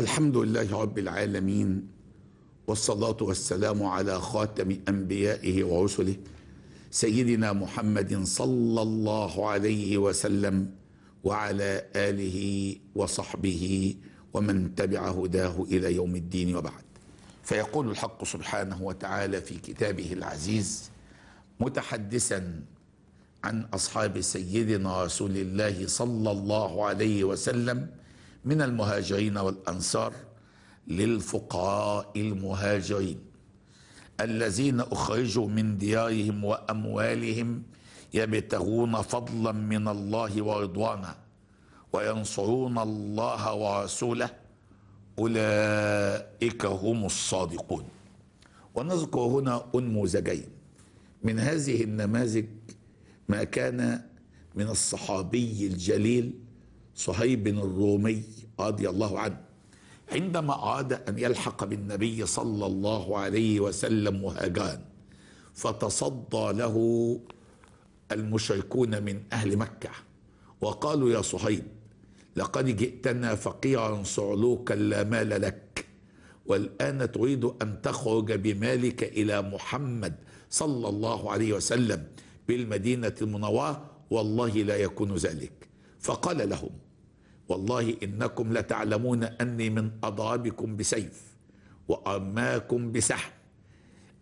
الحمد لله رب العالمين والصلاة والسلام على خاتم أنبيائه ورسله سيدنا محمد صلى الله عليه وسلم وعلى آله وصحبه ومن تبع هداه إلى يوم الدين وبعد فيقول الحق سبحانه وتعالى في كتابه العزيز متحدثا عن أصحاب سيدنا رسول الله صلى الله عليه وسلم من المهاجرين والأنصار للفقراء المهاجرين الذين أخرجوا من ديارهم وأموالهم يبتغون فضلا من الله ورضوانا وينصرون الله ورسوله أولئك هم الصادقون ونذكر هنا أنموذجين من هذه النماذج ما كان من الصحابي الجليل صهيب الرومي رضي الله عنه عندما أراد أن يلحق بالنبي صلى الله عليه وسلم وهجان فتصدى له المشركون من أهل مكة وقالوا يا صهيب لقد جئتنا فقيرا صعلوكا لا مال لك والآن تريد أن تخرج بمالك إلى محمد صلى الله عليه وسلم بالمدينة المنورة والله لا يكون ذلك فقال لهم والله إنكم لتعلمون أني من أضربكم بسيف وأرماكم بسحب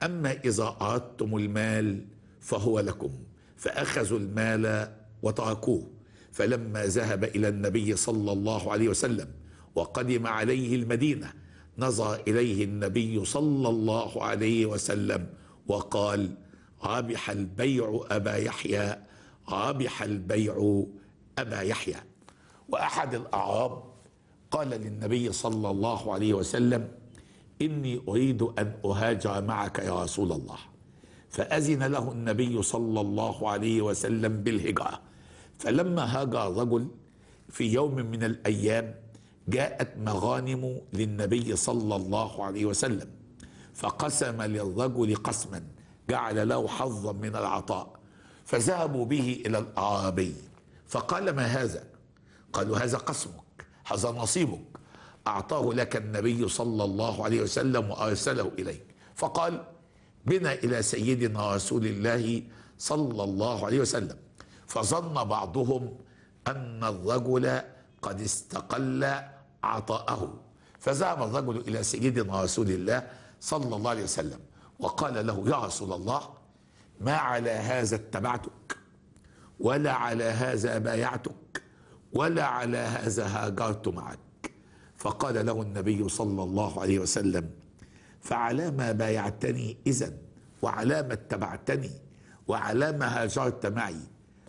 أما إذا أردتم المال فهو لكم فأخذوا المال وتركوه فلما ذهب إلى النبي صلى الله عليه وسلم وقدم عليه المدينة نظر إليه النبي صلى الله عليه وسلم وقال ربح البيع أبا يحيى ربح البيع أبا يحيى وأحد الأعراب قال للنبي صلى الله عليه وسلم إني أريد أن أهاجر معك يا رسول الله فأذن له النبي صلى الله عليه وسلم بالهجرة فلما هاجر الرجل في يوم من الأيام جاءت مغانم للنبي صلى الله عليه وسلم فقسم للرجل قسما جعل له حظا من العطاء فذهبوا به إلى الأعرابي فقال ما هذا قالوا هذا قسمك هذا نصيبك أعطاه لك النبي صلى الله عليه وسلم وأرسله إليك فقال بنا إلى سيدنا رسول الله صلى الله عليه وسلم فظن بعضهم أن الرجل قد استقل عطاءه فذهب الرجل إلى سيدنا رسول الله صلى الله عليه وسلم وقال له يا رسول الله ما على هذا اتبعتك ولا على هذا بايعتك ولا على هذا هاجرت معك فقال له النبي صلى الله عليه وسلم فعلى ما بايعتني إذا وعلى ما اتبعتني وعلى ما هاجرت معي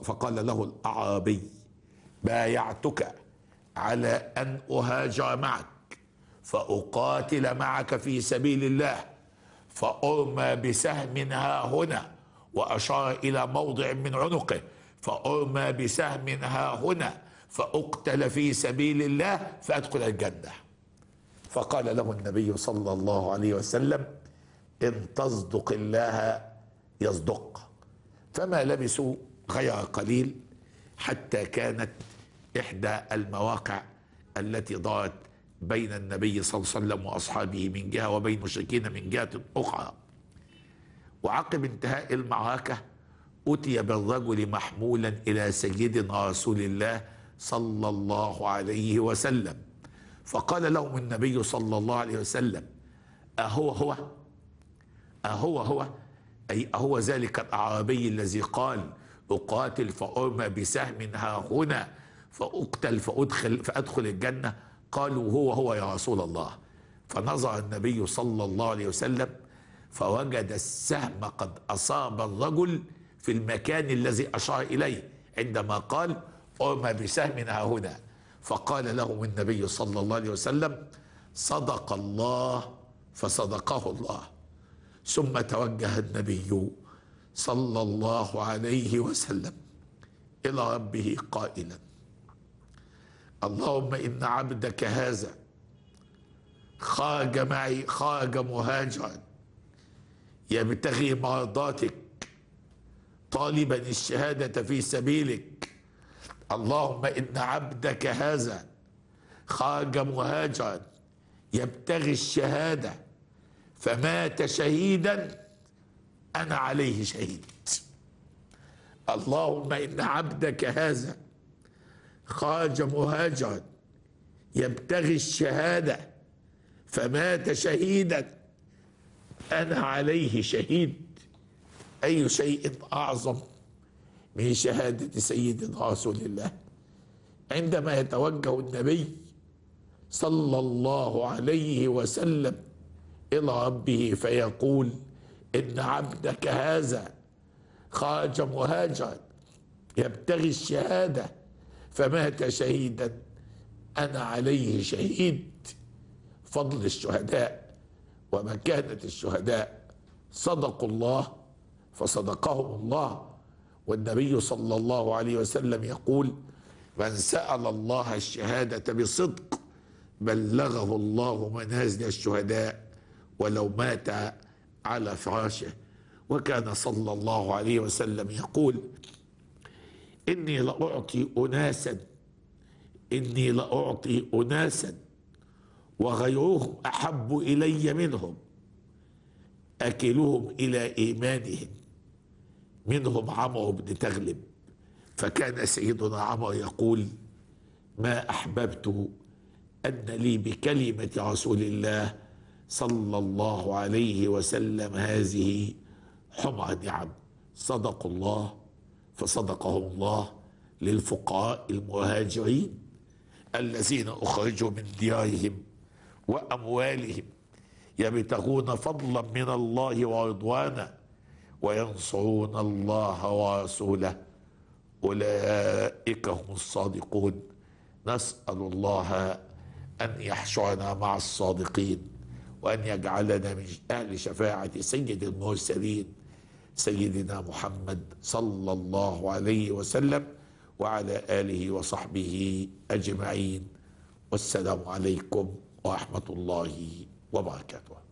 فقال له الأعرابي بايعتك على أن أهاجر معك فأقاتل معك في سبيل الله فأرمى بسهم ها هنا وأشار إلى موضع من عنقه فأرمى بسهم ها هنا فأقتل في سبيل الله فأدخل الجنة فقال له النبي صلى الله عليه وسلم إن تصدق الله يصدق فما لبثوا غير قليل حتى كانت إحدى المواقع التي ضاعت بين النبي صلى الله عليه وسلم وأصحابه من جهة وبين المشركين من جهة أخرى وعقب انتهاء المعركة أتي بالرجل محمولا إلى سيدنا رسول الله صلى الله عليه وسلم فقال لهم النبي صلى الله عليه وسلم أهو هو أهو هو أي أهو ذلك الأعرابي الذي قال أقاتل فأرمى بسهم ها هنا فأقتل فأدخل, فأدخل الجنة قالوا هو هو يا رسول الله فنظر النبي صلى الله عليه وسلم فوجد السهم قد أصاب الرجل في المكان الذي أشار إليه عندما قال أرمى بسهم ها هنا فقال له النبي صلى الله عليه وسلم صدق الله فصدقه الله ثم توجه النبي صلى الله عليه وسلم إلى ربه قائلا اللهم إن عبدك هذا خرج معي خرج مهاجرا يبتغي مرضاتك طالبا الشهاده في سبيلك اللهم ان عبدك هذا خرج مهاجرا يبتغي الشهاده فمات شهيدا انا عليه شهيد اللهم ان عبدك هذا خرج مهاجرا يبتغي الشهاده فمات شهيدا انا عليه شهيد أي شيء أعظم من شهادة سيدنا رسول الله عندما يتوجه النبي صلى الله عليه وسلم إلى ربه فيقول إن عبدك هذا خرج مهاجرا يبتغي الشهادة فمات شهيدا أنا عليه شهيد فضل الشهداء ومكانة الشهداء صدقوا الله فصدقهم الله والنبي صلى الله عليه وسلم يقول من سأل الله الشهادة بصدق بلغه الله منازل الشهداء ولو مات على فراشه وكان صلى الله عليه وسلم يقول إني لأعطي أناسا إني لأعطي أناسا وغيرهم أحب إلي منهم أكلهم إلى إيمانهم منهم عمرو بن تغلب فكان سيدنا عمر يقول ما احببت ان لي بكلمه رسول الله صلى الله عليه وسلم هذه حمى نعم صدق الله فصدقهم الله للفقراء المهاجرين الذين اخرجوا من ديارهم واموالهم يبتغون فضلا من الله ورضوانا وينصرون الله ورسوله أولئك هم الصادقون نسأل الله أن يحشرنا مع الصادقين وأن يجعلنا من أهل شفاعة سيد المرسلين سيدنا محمد صلى الله عليه وسلم وعلى آله وصحبه أجمعين والسلام عليكم ورحمة الله وبركاته